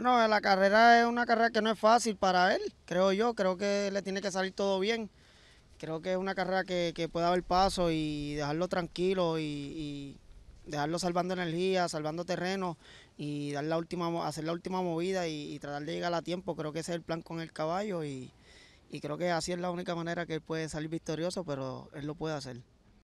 Bueno, la carrera es una carrera que no es fácil para él, creo yo, creo que le tiene que salir todo bien. Creo que es una carrera que, que puede haber paso y dejarlo tranquilo y, dejarlo salvando energía, salvando terreno y dar la última, hacer la última movida y, tratar de llegar a tiempo. Creo que ese es el plan con el caballo y, y creo que así es la única manera que él puede salir victorioso, pero él lo puede hacer.